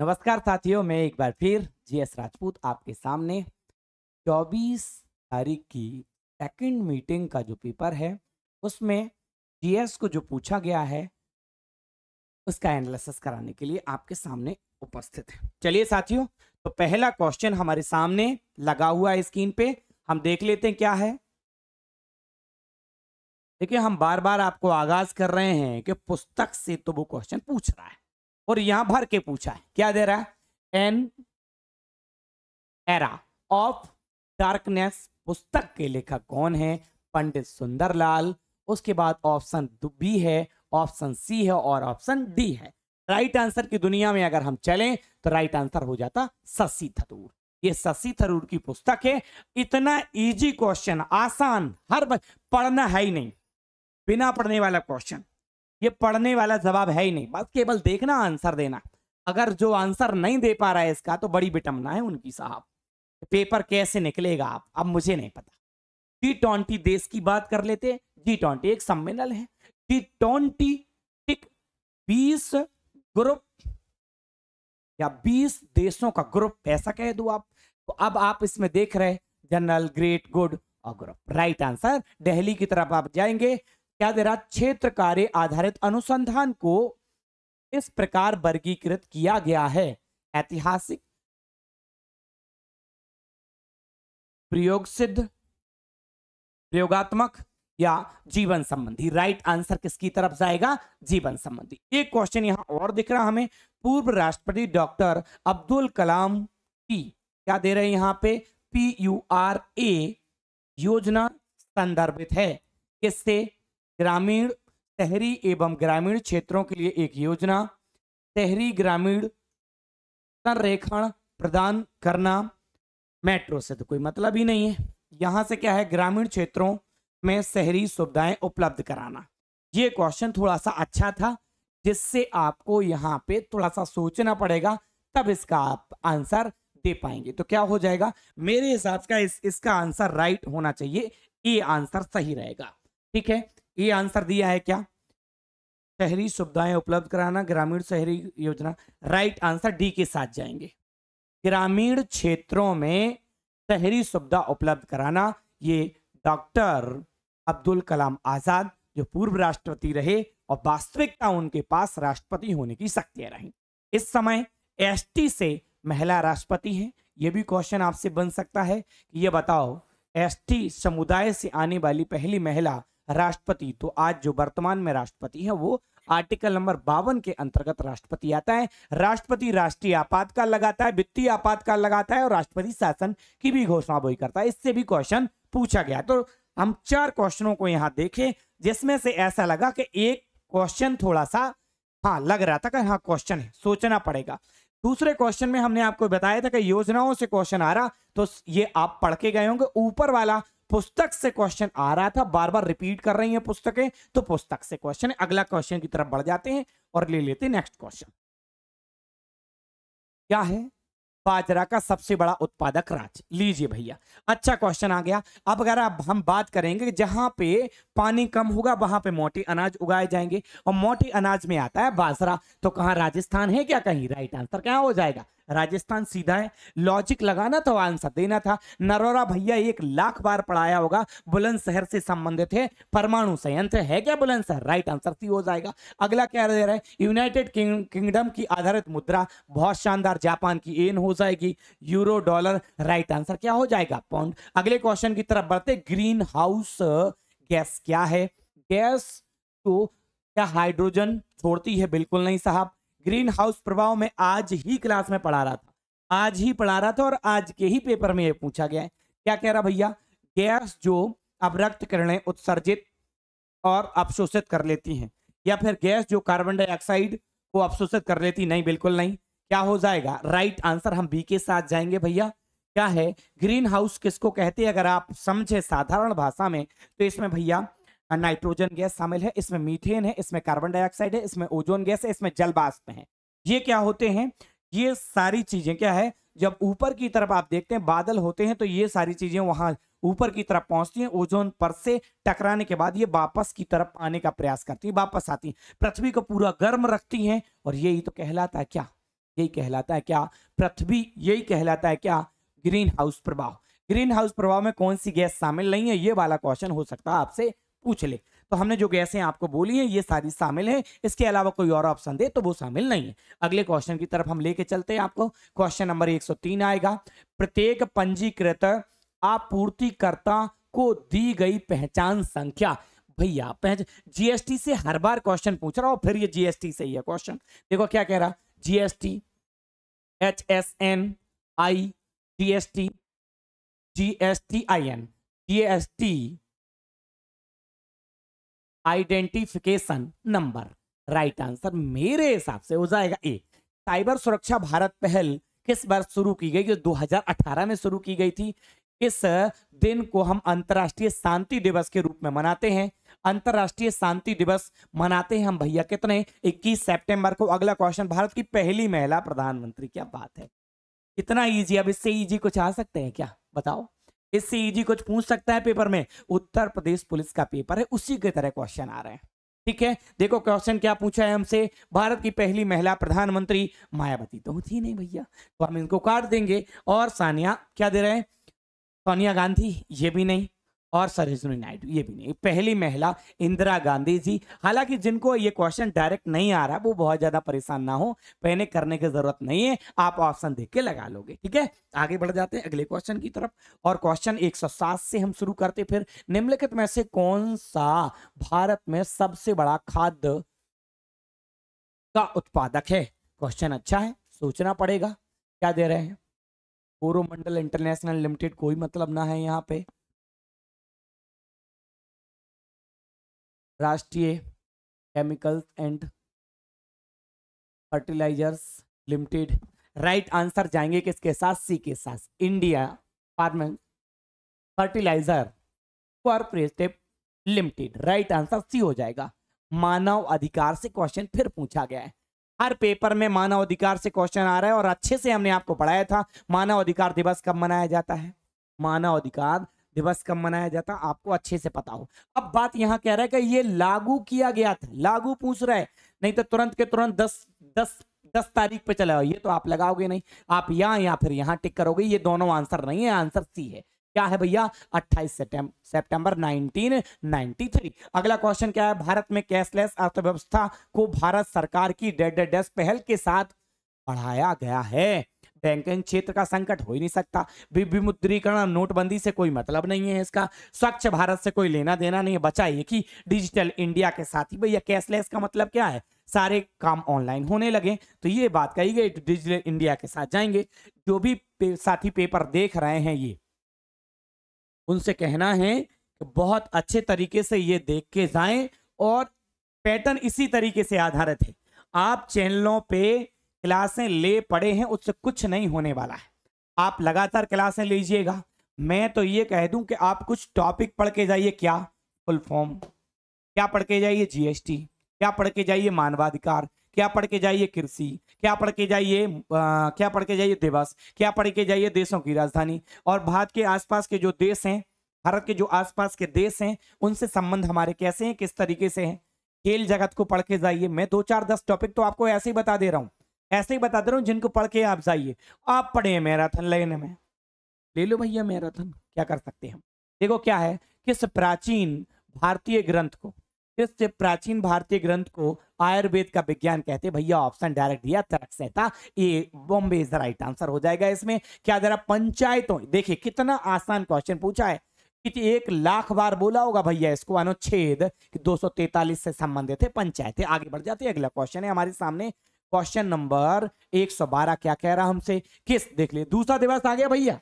नमस्कार साथियों मैं एक बार फिर जीएस राजपूत आपके सामने 24 तारीख की सेकंड मीटिंग का जो पेपर है उसमें जीएस को जो पूछा गया है उसका एनालिसिस कराने के लिए आपके सामने उपस्थित है चलिए साथियों तो पहला क्वेश्चन हमारे सामने लगा हुआ है स्क्रीन पे हम देख लेते हैं क्या है देखिए हम बार बार आपको आगाज कर रहे हैं कि पुस्तक से तो वो क्वेश्चन पूछ रहा है और यहां भर के पूछा है क्या दे रहा है एन एरा ऑफ डार्कनेस पुस्तक के लेखक कौन है पंडित सुंदरलाल उसके बाद ऑप्शन बी है ऑप्शन सी है और ऑप्शन डी है राइट आंसर की दुनिया में अगर हम चलें तो राइट आंसर हो जाता शशि थरूर ये शशि थरूर की पुस्तक है इतना इजी क्वेश्चन आसान हर पढ़ना है ही नहीं बिना पढ़ने वाला क्वेश्चन ये पढ़ने वाला जवाब है ही नहीं बस केवल देखना आंसर देना अगर जो आंसर नहीं दे पा रहा है इसका तो बड़ी बिटमना है उनकी साहब पेपर कैसे निकलेगा आप अब मुझे नहीं पता जी ट्वेंटी देश की बात कर लेते जी ट्वेंटी एक सम्मेलन है जी ट्वेंटी बीस ग्रुप या बीस देशों का ग्रुप ऐसा कह दो आप तो अब आप इसमें देख रहे जनरल ग्रेट गुड और ग्रुप राइट आंसर दिल्ली की तरफ आप जाएंगे क्या दे रहा क्षेत्र कार्य आधारित अनुसंधान को इस प्रकार वर्गीकृत किया गया है ऐतिहासिक प्रयोग सिद्ध प्रयोगात्मक या जीवन संबंधी राइट आंसर किसकी तरफ जाएगा जीवन संबंधी एक क्वेश्चन यहां और दिख रहा हमें पूर्व राष्ट्रपति डॉक्टर अब्दुल कलाम की क्या दे रहे हैं यहां पे पी यू आर ए योजना संदर्भित है किससे ग्रामीण शहरी एवं ग्रामीण क्षेत्रों के लिए एक योजना शहरी ग्रामीण संरेखण प्रदान करना मेट्रो से तो कोई मतलब ही नहीं है यहाँ से क्या है ग्रामीण क्षेत्रों में शहरी सुविधाएं उपलब्ध कराना ये क्वेश्चन थोड़ा सा अच्छा था जिससे आपको यहाँ पे थोड़ा सा सोचना पड़ेगा तब इसका आप आंसर दे पाएंगे तो क्या हो जाएगा मेरे हिसाब का इस, इसका आंसर राइट होना चाहिए ये आंसर सही रहेगा ठीक है ये आंसर दिया है क्या शहरी सुविधाएं उपलब्ध कराना ग्रामीण शहरी योजना राइट आंसर डी के साथ जाएंगे ग्रामीण क्षेत्रों में शहरी सुविधा उपलब्ध कराना ये डॉक्टर अब्दुल कलाम आजाद जो पूर्व राष्ट्रपति रहे और वास्तविकता उनके पास राष्ट्रपति होने की शक्तियां रही इस समय एसटी से महिला राष्ट्रपति हैं यह भी क्वेश्चन आपसे बन सकता है कि ये बताओ एसटी समुदाय से आने वाली पहली महिला राष्ट्रपति तो आज जो वर्तमान में राष्ट्रपति है वो आर्टिकल नंबर बावन के अंतर्गत राष्ट्रपति आता है राष्ट्रपति राष्ट्रीय आपातकाल लगाता है वित्तीय आपातकाल लगाता है और राष्ट्रपति शासन की भी घोषणा वही करता है इससे भी क्वेश्चन पूछा गया तो हम चार क्वेश्चनों को यहाँ देखें जिसमें से ऐसा लगा कि एक क्वेश्चन थोड़ा सा हाँ लग रहा था कि हाँ क्वेश्चन है सोचना पड़ेगा दूसरे क्वेश्चन में हमने आपको बताया था कि योजनाओं से क्वेश्चन आ रहा तो ये आप पढ़ के गए होंगे ऊपर वाला पुस्तक से क्वेश्चन आ रहा था बार बार रिपीट कर रही हैं पुस्तकें तो पुस्तक से क्वेश्चन अगला क्वेश्चन की तरफ बढ़ जाते हैं और ले लेते नेक्स्ट क्वेश्चन क्या है बाजरा का सबसे बड़ा उत्पादक राज्य लीजिए भैया अच्छा क्वेश्चन आ गया अब अगर अब हम बात करेंगे जहां पे पानी कम होगा वहां पे मोटे अनाज उगाए जाएंगे और मोटे अनाज में आता है बाजरा तो कहां राजस्थान है क्या कहीं राइट आंसर क्या हो जाएगा राजस्थान सीधा है लॉजिक लगाना तो आंसर देना था नरोरा भैया एक लाख बार पढ़ाया होगा बुलंदशहर से संबंधित है परमाणु संयंत्र है क्या बुलंदशहर राइट आंसर सी हो जाएगा अगला क्या दे रहा है यूनाइटेड किंगडम की आधारित मुद्रा बहुत शानदार जापान की एन हो जाएगी यूरो डॉलर राइट आंसर क्या हो जाएगा पॉइंट अगले क्वेश्चन की तरफ बढ़ते ग्रीन हाउस गैस क्या है गैस को तो क्या हाइड्रोजन छोड़ती है बिल्कुल नहीं साहब ग्रीन हाउस प्रभाव में आज ही क्लास में पढ़ा रहा था आज ही पढ़ा रहा था और आज के ही पेपर में ये पूछा गया है क्या कह रहा भैया गैस जो अवरक्त किरणें उत्सर्जित और अवशोषित कर लेती हैं या फिर गैस जो कार्बन डाइऑक्साइड को अवशोषित कर लेती नहीं बिल्कुल नहीं क्या हो जाएगा राइट आंसर हम बी के साथ जाएंगे भैया क्या है ग्रीन हाउस किसको कहते हैं अगर आप समझे साधारण भाषा में तो इसमें भैया नाइट्रोजन गैस शामिल है इसमें मीथेन है इसमें कार्बन डाइऑक्साइड है इसमें ओजोन गैस है इसमें जल बाष्प है ये क्या होते हैं ये सारी चीजें क्या है जब ऊपर की तरफ आप देखते हैं बादल होते हैं तो ये सारी चीजें वहां ऊपर की तरफ पहुंचती हैं ओजोन पर से टकराने के बाद ये वापस की तरफ आने का प्रयास करती है वापस आती है पृथ्वी को पूरा गर्म रखती हैं और यही तो कहलाता है क्या यही कहलाता है क्या पृथ्वी यही कहलाता है क्या ग्रीन हाउस प्रभाव ग्रीन हाउस प्रभाव में कौन सी गैस शामिल नहीं है ये वाला क्वेश्चन हो सकता है आपसे पूछ ले तो हमने जो गैसें आपको बोली हैं ये सारी शामिल हैं इसके अलावा कोई और ऑप्शन दे तो वो शामिल नहीं है अगले क्वेश्चन की तरफ हम लेके चलते हैं आपको क्वेश्चन नंबर 103 आएगा प्रत्येक पंजीकृत आपूर्तिकर्ता को दी गई पहचान संख्या भैया पहच जीएसटी से हर बार क्वेश्चन पूछ रहा हूं फिर ये जीएसटी से ही है क्वेश्चन देखो क्या कह रहा GST H S N I GST GST I N GST identification number right answer मेरे हिसाब से हो जाएगा ए साइबर सुरक्षा भारत पहल किस बार शुरू की गई जो 2018 में शुरू की गई थी इस दिन को हम अंतर्राष्ट्रीय शांति दिवस के रूप में मनाते हैं अंतर्राष्ट्रीय शांति दिवस मनाते हैं हम भैया कितने 21 सितंबर को अगला क्वेश्चन भारत की पहली महिला प्रधानमंत्री क्या बात है इतना इजी अब इससे इजी कुछ आ सकते हैं क्या बताओ इससे इजी कुछ पूछ सकता है पेपर में उत्तर प्रदेश पुलिस का पेपर है उसी के तरह क्वेश्चन आ रहे हैं ठीक है देखो क्वेश्चन क्या पूछा है हमसे भारत की पहली महिला प्रधानमंत्री मायावती तो होती नहीं भैया तो हम इनको काट देंगे और सानिया क्या दे रहे हैं सोनिया गांधी ये भी नहीं और सरोजनी नायडू ये भी नहीं पहली महिला इंदिरा गांधी जी हालांकि जिनको ये क्वेश्चन डायरेक्ट नहीं आ रहा वो बहुत ज्यादा परेशान ना हो पहले करने की जरूरत नहीं है आप ऑप्शन देख के लगा लोगे ठीक है आगे बढ़ जाते हैं अगले क्वेश्चन की तरफ और क्वेश्चन 107 से हम शुरू करते फिर निम्नलिखित में से कौन सा भारत में सबसे बड़ा खाद्य का उत्पादक है क्वेश्चन अच्छा है सोचना पड़ेगा क्या दे रहे हैं पूर्व मंडल इंटरनेशनल लिमिटेड कोई मतलब ना है यहाँ पे Rashtriya chemicals and fertilisers limited right answer जाएंगे किसके साथ सी के साथ India farm fertiliser corporative limited right answer C हो जाएगा मानव अधिकार से क्वेश्चन फिर पूछा गया है हर पेपर में मानव अधिकार से क्वेश्चन आ रहा है और अच्छे से हमने आपको पढ़ाया था मानव अधिकार दिवस कब मनाया जाता है मानव अधिकार दिवस कब मनाया जाता आपको अच्छे से पता हो अब बात यहाँ कह रहा है कि ये लागू किया गया था लागू पूछ रहा है नहीं तो तुरंत के तुरंत दस दस दस तारीख पे चला ये तो आप लगाओगे नहीं आप यहाँ या फिर यहाँ टिक करोगे ये दोनों आंसर नहीं है आंसर सी है क्या है भैया 28 सितंबर 1993 अगला क्वेश्चन क्या है भारत में कैशलेस अर्थव्यवस्था को भारत सरकार की डेड डेस्क पहल के साथ बढ़ाया गया है बैंकिंग क्षेत्र का संकट हो ही नहीं सकता विमुद्रीकरण नोटबंदी से कोई मतलब नहीं है इसका स्वच्छ भारत से कोई लेना देना नहीं है बचा ये कि डिजिटल इंडिया के साथ ही भैया कैशलेस का मतलब क्या है सारे काम ऑनलाइन होने लगे तो ये बात कही गई डिजिटल इंडिया के साथ जाएंगे जो भी पे, साथी पेपर देख रहे हैं ये उनसे कहना है बहुत अच्छे तरीके से ये देख के जाएं और पैटर्न इसी तरीके से आधारित है आप चैनलों पे क्लासें ले पड़े हैं उससे कुछ नहीं होने वाला है आप लगातार क्लासें लीजिएगा मैं तो ये कह दूं कि आप कुछ टॉपिक पढ़ के जाइए क्या फुल फॉर्म क्या पढ़ के जाइए जीएसटी क्या पढ़ के जाइए मानवाधिकार क्या पढ़ के जाइए कृषि क्या पढ़ के जाइए क्या पढ़ के जाइए दिवस क्या पढ़ के जाइए देशों की राजधानी और भारत के आसपास के जो देश हैं भारत के जो आसपास के देश हैं उनसे संबंध हमारे कैसे हैं किस तरीके से हैं खेल जगत को पढ़ के जाइए मैं दो चार दस टॉपिक तो आपको ऐसे ही बता दे रहा हूँ ऐसे ही बताते रहा जिनको पढ़ के आप जाइए आप पढ़े मैराथन लेने में ले लो भैया मैराथन क्या कर सकते हैं हम देखो क्या है किस प्राचीन भारतीय ग्रंथ को किस प्राचीन भारतीय ग्रंथ को आयुर्वेद का विज्ञान कहते हैं भैया ऑप्शन डायरेक्ट दिया तरक सहता ये बॉम्बे इज राइट आंसर हो जाएगा इसमें क्या जरा पंचायतों देखिए कितना आसान क्वेश्चन पूछा है कि एक लाख बार बोला होगा भैया इसको अनुच्छेद सौ तैतालीस से संबंधित है पंचायतें आगे बढ़ जाती है अगला क्वेश्चन है हमारे सामने क्वेश्चन नंबर 112 क्या कह रहा हमसे किस देख लिए दूसरा दिवस आ गया भैया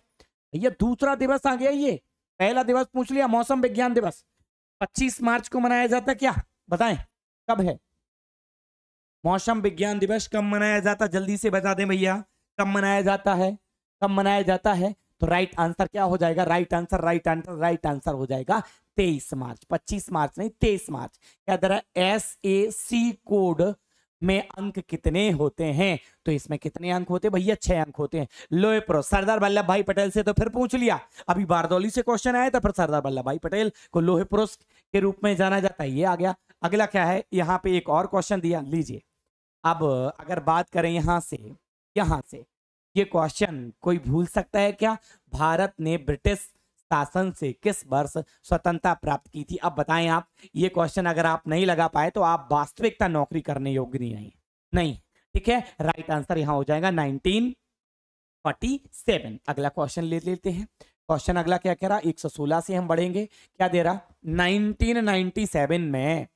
भैया दूसरा दिवस आ गया ये पहला दिवस पूछ लिया मौसम विज्ञान दिवस 25 मार्च को मनाया जाता क्या बताएं कब है मौसम विज्ञान दिवस कब मनाया जाता जल्दी से बता दें भैया कब मनाया जाता है कब मनाया जाता है तो राइट आंसर क्या हो जाएगा right answer right answer right answer हो जाएगा तेईस मार्च पच्चीस मार्च नहीं तेईस मार्च क्या दर एस ए सी कोड में अंक कितने होते हैं तो इसमें कितने अंक होते हैं भैया छह अंक होते हैं लोए प्रो सरदार वल्लभ भाई पटेल से तो फिर पूछ लिया अभी बारदौली से क्वेश्चन आया था फिर सरदार वल्लभ भाई पटेल को लोहे पुरुष के रूप में जाना जाता है ये आ गया अगला क्या है यहाँ पे एक और क्वेश्चन दिया लीजिए अब अगर बात करें यहाँ से यहाँ से ये क्वेश्चन कोई भूल सकता है क्या भारत ने ब्रिटिश शासन से किस वर्ष स्वतंत्रता प्राप्त की थी अब बताएं आप ये क्वेश्चन अगर आप नहीं लगा पाए तो आप वास्तविकता नौकरी करने योग्य नहीं नहीं ठीक है राइट आंसर यहां हो जाएगा 1947 अगला क्वेश्चन ले लेते हैं क्वेश्चन अगला क्या कह रहा सोलह से हम बढ़ेंगे क्या दे रहा सेवन में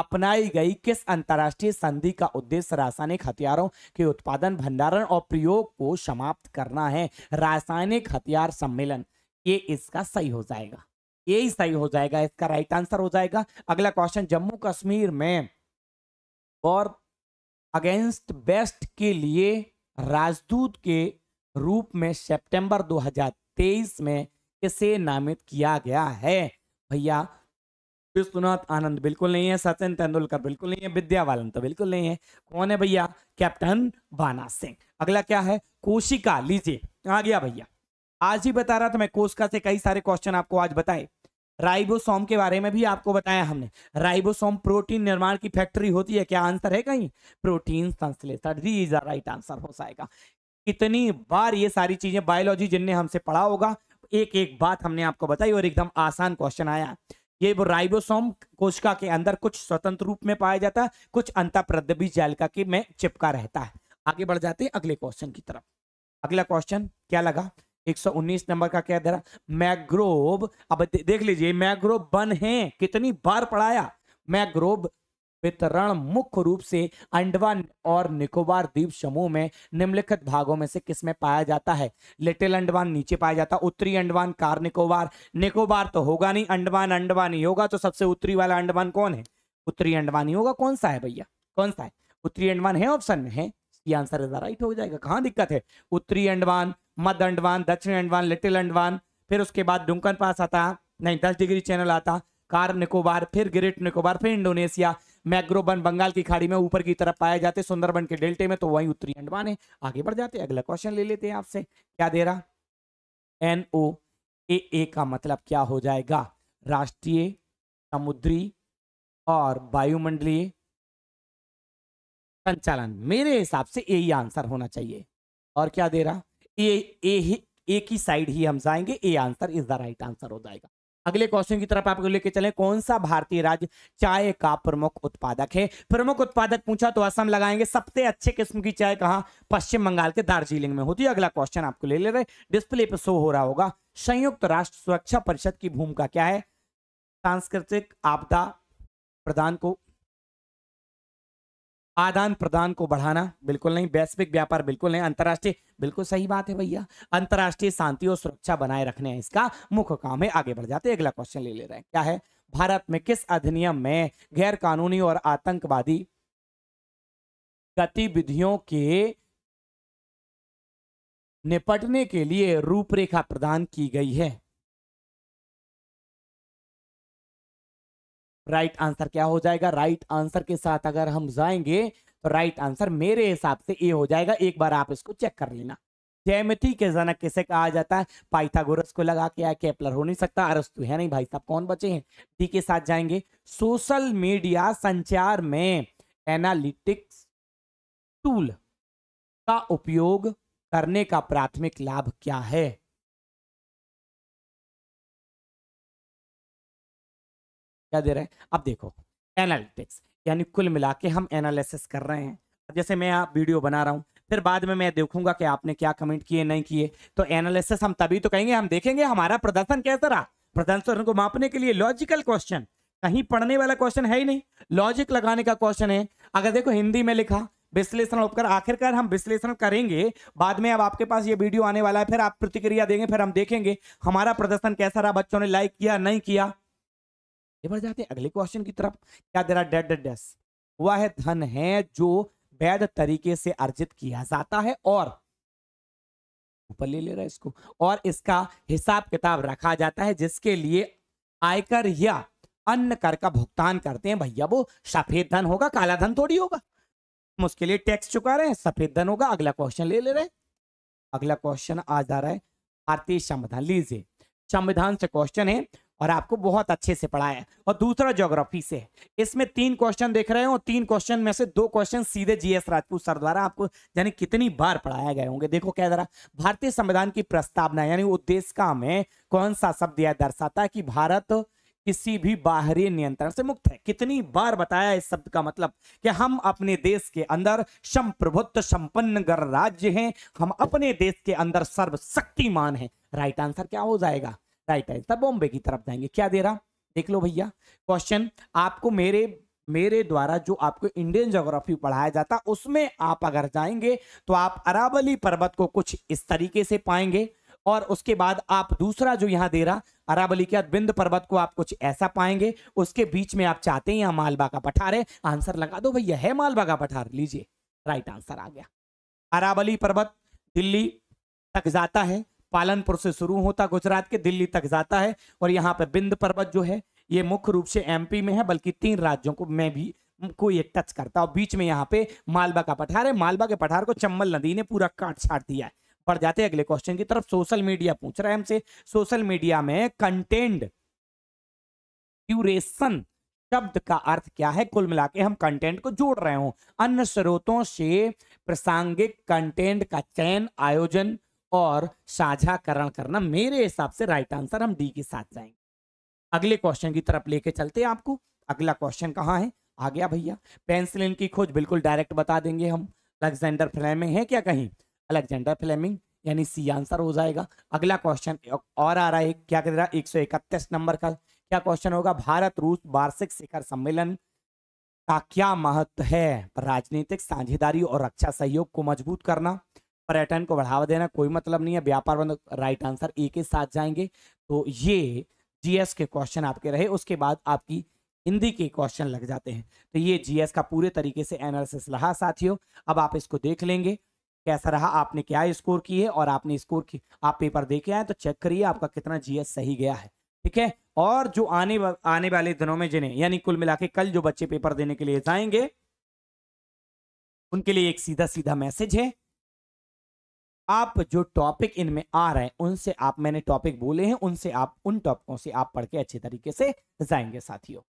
अपनाई गई किस अंतर्राष्ट्रीय संधि का उद्देश्य रासायनिक हथियारों के उत्पादन भंडारण और प्रयोग को समाप्त करना है रासायनिक हथियार सम्मेलन ये इसका सही हो जाएगा ये ही सही हो जाएगा इसका राइट आंसर हो जाएगा अगला क्वेश्चन जम्मू कश्मीर में और अगेंस्ट बेस्ट के लिए राजदूत के रूप में सितंबर 2023 में किसे नामित किया गया है भैया विश्वनाथ आनंद बिल्कुल नहीं है सचिन तेंदुलकर बिल्कुल नहीं है विद्या बालन तो बिल्कुल नहीं है कौन है भैया कैप्टन बाना सिंह अगला क्या है कोशिका लीजिए आ गया भैया आज ही बता रहा था मैं कोस्का से कई सारे क्वेश्चन आपको आज बताए राइबोसोम के बारे में भी आपको बताया हमने राइबोसोम प्रोटीन निर्माण की फैक्ट्री होती है क्या आंसर है कहीं प्रोटीन संश्लेषण दी इज राइट आंसर हो जाएगा कितनी बार ये सारी चीजें बायोलॉजी जिनने हमसे पढ़ा होगा एक एक बात हमने आपको बताई और एकदम आसान क्वेश्चन आया ये वो राइबोसोम कोशिका के अंदर कुछ स्वतंत्र रूप में पाया जाता है कुछ प्रद्यपी जालिका के में चिपका रहता है आगे बढ़ जाते हैं अगले क्वेश्चन की तरफ अगला क्वेश्चन क्या लगा 119 नंबर का क्या दे रहा अब दे, देख लीजिए मैग्रोव वन है कितनी बार पढ़ाया मैग्रोव वितरण मुख्य रूप से अंडवान और निकोबार द्वीप समूह में निम्नलिखित भागों में से किस में पाया जाता है लिटिल अंडवान नीचे पाया जाता उत्तरी अंडवान कार निकोबार निकोबार तो होगा नहीं अंडवान अंडमान होगा तो सबसे उत्तरी वाला अंडमान कौन है उत्तरी अंडमान होगा कौन सा है भैया कौन सा है उत्तरी अंडवान है ऑप्शन में है ये आंसर राइट हो जाएगा कहाँ दिक्कत है उत्तरी अंडवान मध्य अंडमान दक्षिण अंडमान लिटिल अंडमान फिर उसके बाद डुमकन पास आता नहीं दस डिग्री चैनल आता कार निकोबार फिर ग्रेट निकोबार फिर इंडोनेशिया मैग्रोबन बंगाल की खाड़ी में ऊपर की तरफ पाए जाते सुंदरबन के डेल्टे में तो वहीं उत्तरी अंडमान है आगे बढ़ जाते अगला क्वेश्चन ले लेते हैं आपसे क्या दे रहा एन ओ ए ए का मतलब क्या हो जाएगा राष्ट्रीय समुद्री और वायुमंडलीय संचालन मेरे हिसाब से यही आंसर होना चाहिए और क्या दे रहा ए ए ए की साइड ही हम जाएंगे A answer is the right answer हो जाएगा अगले क्वेश्चन की तरफ आपको लेके चले कौन सा भारतीय राज्य चाय का प्रमुख उत्पादक है प्रमुख उत्पादक पूछा तो असम लगाएंगे सबसे अच्छे किस्म की चाय कहा पश्चिम बंगाल के दार्जिलिंग में होती है अगला क्वेश्चन आपको ले ले रहे डिस्प्ले पे शो हो रहा होगा संयुक्त राष्ट्र सुरक्षा परिषद की भूमिका क्या है सांस्कृतिक आपदा प्रदान को आदान प्रदान को बढ़ाना बिल्कुल नहीं वैश्विक व्यापार बिल्कुल नहीं अंतर्राष्ट्रीय बिल्कुल सही बात है भैया अंतर्राष्ट्रीय शांति और सुरक्षा बनाए रखने इसका मुख्य काम है आगे बढ़ जाते अगला क्वेश्चन ले ले रहे हैं क्या है भारत में किस अधिनियम में गैर कानूनी और आतंकवादी गतिविधियों के निपटने के लिए रूपरेखा प्रदान की गई है राइट आंसर क्या हो जाएगा राइट आंसर के साथ अगर हम जाएंगे तो राइट आंसर मेरे हिसाब से ए हो जाएगा एक बार आप इसको चेक कर लेना जैमिति के जनक किसे कहा जाता है पाइथागोरस को लगा के आया कैप्लर हो नहीं सकता अरस्तु है नहीं भाई साहब कौन बचे हैं डी के साथ जाएंगे सोशल मीडिया संचार में एनालिटिक्स टूल का उपयोग करने का प्राथमिक लाभ क्या है क्या दे रहे हैं अब देखो एनालिटिक्स यानी कुल मिला के हम एनालिसिस कर रहे हैं जैसे मैं आप वीडियो बना रहा हूँ फिर बाद में मैं देखूंगा कि आपने क्या कमेंट किए नहीं किए तो एनालिसिस हम तभी तो कहेंगे हम देखेंगे हमारा प्रदर्शन कैसा रहा प्रदर्शन को मापने के लिए लॉजिकल क्वेश्चन कहीं पढ़ने वाला क्वेश्चन है ही नहीं लॉजिक लगाने का क्वेश्चन है अगर देखो हिंदी में लिखा विश्लेषण उपकर आखिरकार हम विश्लेषण करेंगे बाद में अब आपके पास ये वीडियो आने वाला है फिर आप प्रतिक्रिया देंगे फिर हम देखेंगे हमारा प्रदर्शन कैसा रहा बच्चों ने लाइक किया नहीं किया एक बार जाते हैं अगले क्वेश्चन की तरफ क्या दे रहा डेड डेस वह धन है जो वैध तरीके से अर्जित किया जाता है और ऊपर ले ले रहा है इसको और इसका हिसाब किताब रखा जाता है जिसके लिए आयकर या अन्य कर का भुगतान करते हैं भैया वो सफेद धन होगा काला धन थोड़ी होगा हम उसके लिए टैक्स चुका रहे हैं सफेद धन होगा अगला क्वेश्चन ले ले रहे हैं अगला क्वेश्चन आ जा रहा है भारतीय संविधान लीजिए संविधान से क्वेश्चन है और आपको बहुत अच्छे से पढ़ाया है और दूसरा ज्योग्राफी से है इसमें तीन क्वेश्चन देख रहे हो तीन क्वेश्चन में से दो क्वेश्चन सीधे जीएस राजपूत सर द्वारा आपको यानी कितनी बार पढ़ाया गए होंगे देखो क्या जरा भारतीय संविधान की प्रस्तावना यानी उद्देश्य का हमें कौन सा शब्द यह दर्शाता है कि भारत किसी भी बाहरी नियंत्रण से मुक्त है कितनी बार बताया इस शब्द का मतलब कि हम अपने देश के अंदर संप्रभुत्व संपन्न गणराज्य हैं हम अपने देश के अंदर सर्वशक्तिमान हैं राइट आंसर क्या हो जाएगा राइट आंसर बॉम्बे की तरफ जाएंगे क्या दे रहा देख लो भैया क्वेश्चन आपको मेरे मेरे द्वारा जो आपको इंडियन जोग्राफी पढ़ाया जाता उसमें आप अगर जाएंगे तो आप अरावली पर्वत को कुछ इस तरीके से पाएंगे और उसके बाद आप दूसरा जो यहाँ दे रहा अरावली के बिंद पर्वत को आप कुछ ऐसा पाएंगे उसके बीच में आप चाहते हैं यहाँ मालवा का पठार है आंसर लगा दो भैया है मालवा का पठार लीजिए राइट आंसर आ गया अरावली पर्वत दिल्ली तक जाता है पालनपुर से शुरू होता गुजरात के दिल्ली तक जाता है और यहाँ पे बिंद पर्वत जो है ये मुख्य रूप से एमपी में है बल्कि तीन राज्यों को मैं भी को ये टच करता और बीच में यहाँ पे मालवा का पठार है मालवा के पठार को चंबल नदी ने पूरा काट छाट दिया है बढ़ जाते हैं अगले क्वेश्चन की तरफ सोशल मीडिया पूछ रहा है हमसे सोशल मीडिया में कंटेंट क्यूरेशन शब्द का अर्थ क्या है कुल मिला के हम कंटेंट को जोड़ रहे हो अन्य स्रोतों से प्रासंगिक कंटेंट का चयन आयोजन और साझाकरण करना मेरे हिसाब से राइट आंसर हम डी के साथ जाएंगे अगले क्वेश्चन की तरफ लेके चलते हैं आपको अगला क्वेश्चन कहाँ है आ गया भैया पेंसिलिन की खोज बिल्कुल डायरेक्ट बता देंगे हम अलेक्जेंडर फ्लेमिंग है क्या कहीं अलेक्जेंडर फ्लेमिंग यानी सी आंसर हो जाएगा अगला क्वेश्चन और आ रहा है क्या कह रहा है एक नंबर का क्या क्वेश्चन होगा भारत रूस वार्षिक शिखर सम्मेलन का क्या महत्व है राजनीतिक साझेदारी और रक्षा सहयोग को मजबूत करना पर्यटन को बढ़ावा देना कोई मतलब नहीं है व्यापार बंद राइट आंसर ए के साथ जाएंगे तो ये जीएस के क्वेश्चन आपके रहे उसके बाद आपकी हिंदी के क्वेश्चन लग जाते हैं तो ये जीएस का पूरे तरीके से एनालिसिस रहा साथियों अब आप इसको देख लेंगे कैसा रहा आपने क्या स्कोर की है और आपने स्कोर की आप पेपर देखे आए तो चेक करिए आपका कितना जीएस सही गया है ठीक है और जो आने वा, आने वाले दिनों में जिन्हें यानी कुल मिला के कल जो बच्चे पेपर देने के लिए जाएंगे उनके लिए एक सीधा सीधा मैसेज है आप जो टॉपिक इनमें आ रहे हैं उनसे आप मैंने टॉपिक बोले हैं उनसे आप उन टॉपिकों से आप पढ़ के अच्छे तरीके से जाएंगे साथियों